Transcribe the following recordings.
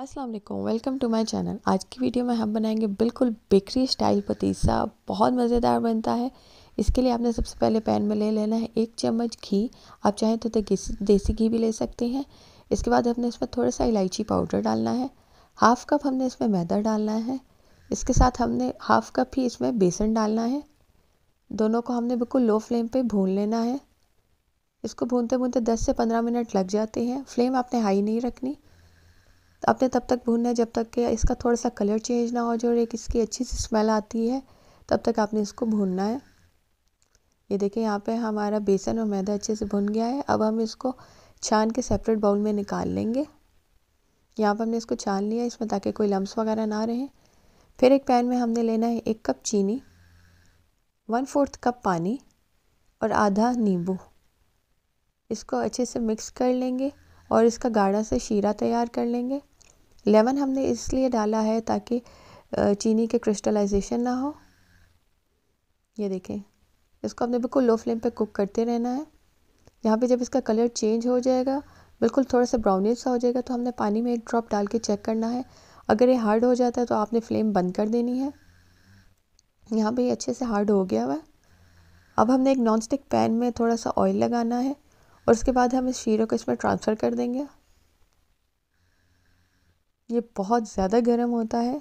अस्सलाम वालेकुम welcome to my channel आज की वीडियो में हम बनाएंगे बिल्कुल बेकरी स्टाइल पतीसा बहुत मज़ेदार बनता है इसके लिए आपने सबसे पहले पैन में ले लेना है एक चम्मच घी आप चाहें तो देसी घी भी ले सकते हैं इसके बाद हमने इसमें थोड़ा सा इलायची पाउडर डालना है हाफ़ कप हमने इसमें मैदा डालना है इसके साथ हमने हाफ़ कप ही इसमें बेसन डालना है दोनों को हमने बिल्कुल लो फ्लेम पर भून लेना है इसको भूनते भूनते दस से पंद्रह मिनट लग जाते हैं फ्लेम आपने हाई नहीं रखनी आपने तब तक भूनना है जब तक कि इसका थोड़ा सा कलर चेंज ना हो जाए और एक इसकी अच्छी सी स्मेल आती है तब तक आपने इसको भूनना है ये देखिए यहाँ पे हमारा बेसन और मैदा अच्छे से भुन गया है अब हम इसको छान के सेपरेट बाउल में निकाल लेंगे यहाँ पर हमने इसको छान लिया इसमें ताकि कोई लम्स वगैरह ना रहें फिर एक पैन में हमने लेना है एक कप चीनी वन फोर्थ कप पानी और आधा नींबू इसको अच्छे से मिक्स कर लेंगे और इसका गाढ़ा से शीरा तैयार कर लेंगे लेमन हमने इसलिए डाला है ताकि चीनी के क्रिस्टलाइजेशन ना हो ये देखें इसको हमने बिल्कुल लो फ्लेम पे कुक करते रहना है यहाँ पे जब इसका कलर चेंज हो जाएगा बिल्कुल थोड़ा सा ब्राउनिश सा हो जाएगा तो हमने पानी में एक ड्रॉप डाल के चेक करना है अगर ये हार्ड हो जाता है तो आपने फ्लेम बंद कर देनी है यहाँ पर ये अच्छे से हार्ड हो गया हुआ अब हमने एक नॉन स्टिक पैन में थोड़ा सा ऑयल लगाना है और उसके बाद हम इस शीरे को इसमें ट्रांसफ़र कर देंगे ये बहुत ज़्यादा गर्म होता है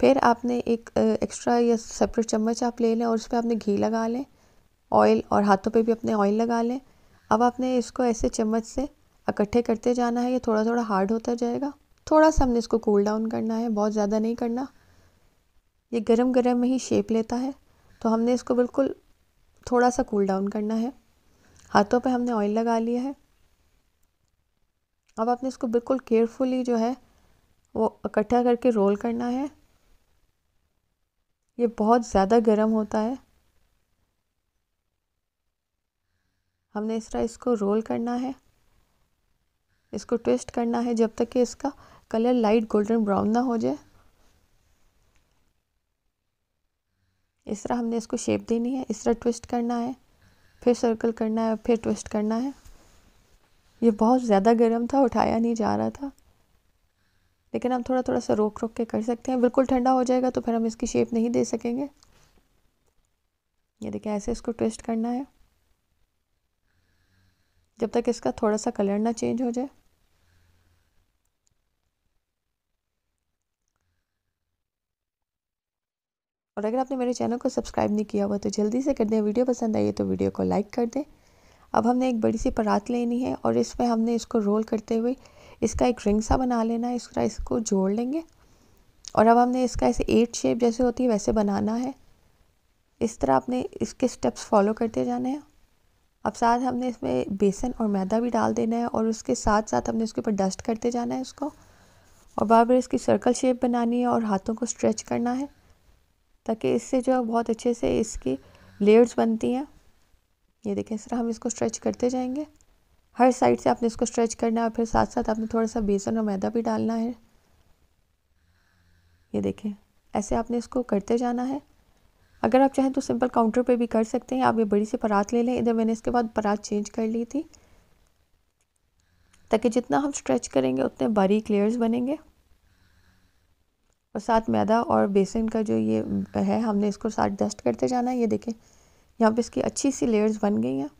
फिर आपने एक एक्स्ट्रा या सेपरेट चम्मच आप ले लें और उस पर आपने घी लगा लें ऑयल और हाथों पे भी अपने ऑयल लगा लें अब आपने इसको ऐसे चम्मच से इकट्ठे करते जाना है ये थोड़ा थोड़ा हार्ड होता जाएगा थोड़ा सा हमने इसको कूल डाउन करना है बहुत ज़्यादा नहीं करना ये गरम गरम में ही शेप लेता है तो हमने इसको बिल्कुल थोड़ा सा कूल डाउन करना है हाथों पे हमने ऑयल लगा लिया है अब आपने इसको बिल्कुल केयरफुली जो है वो इकट्ठा करके रोल करना है ये बहुत ज़्यादा गर्म होता है हमने इस तरह इसको रोल करना है इसको ट्विस्ट करना है जब तक कि इसका कलर लाइट गोल्डन ब्राउन ना हो जाए इस तरह हमने इसको शेप देनी है इस तरह ट्विस्ट करना है फिर सर्कल करना है फिर ट्विस्ट करना है ये बहुत ज़्यादा गर्म था उठाया नहीं जा रहा था लेकिन हम थोड़ा थोड़ा सा रोक रोक के कर सकते हैं बिल्कुल ठंडा हो जाएगा तो फिर हम इसकी शेप नहीं दे सकेंगे ये देखिए ऐसे इसको ट्विस्ट करना है जब तक इसका थोड़ा सा कलर ना चेंज हो जाए और अगर आपने मेरे चैनल को सब्सक्राइब नहीं किया हुआ तो जल्दी से कर दें वीडियो पसंद आई है तो वीडियो को लाइक कर दें अब हमने एक बड़ी सी परात लेनी है और इसमें हमने इसको रोल करते हुए इसका एक रिंग सा बना लेना है इसका इसको जोड़ लेंगे और अब हमने इसका ऐसे एट शेप जैसे होती है वैसे बनाना है इस तरह आपने इसके स्टेप्स फॉलो करते जाने हैं अब साथ हमने इसमें बेसन और मैदा भी डाल देना है और उसके साथ साथ हमने उसके ऊपर डस्ट करते जाना है उसको और बार बार इसकी सर्कल शेप बनानी है और हाथों को स्ट्रेच करना है ताकि इससे जो है बहुत अच्छे से इसकी लेयर्स बनती हैं ये देखें इस तरह हम इसको स्ट्रेच करते जाएंगे हर साइड से आपने इसको स्ट्रेच करना है और फिर साथ साथ आपने थोड़ा सा बेसन और मैदा भी डालना है ये देखें ऐसे आपने इसको करते जाना है अगर आप चाहें तो सिंपल काउंटर पे भी कर सकते हैं आप ये बड़ी सी परात ले लें इधर मैंने इसके बाद परात चेंज कर ली थी ताकि जितना हम स्ट्रेच करेंगे उतने बारीक लेयर्स बनेंगे और साथ मैदा और बेसन का जो ये है हमने इसको साथ डस्ट करते जाना है ये देखें यहाँ पे इसकी अच्छी सी लेयर्स बन गई हैं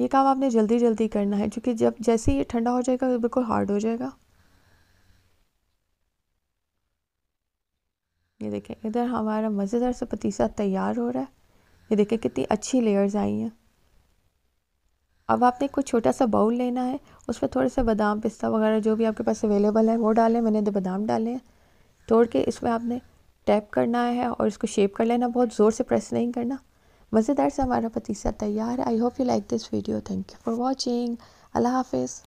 ये काम आपने जल्दी जल्दी करना है क्योंकि जब जैसे ही ये ठंडा हो जाएगा बिल्कुल हार्ड हो जाएगा ये देखें इधर हमारा मज़ेदार सा पतीसा तैयार हो रहा है ये देखें कितनी अच्छी लेयर्स आई हैं अब आपने कुछ छोटा सा बाउल लेना है उसमें थोड़े से बादाम पिस्ता वगैरह जो भी आपके पास अवेलेबल है वो डालें मैंने तो बादाम डाले हैं तोड़ के इसमें आपने टैप करना है और इसको शेप कर लेना बहुत ज़ोर से प्रेस नहीं करना मज़ेदार से हमारा पतीसा तैयार है I hope you like this video thank you for watching अल्लाह हाफिज़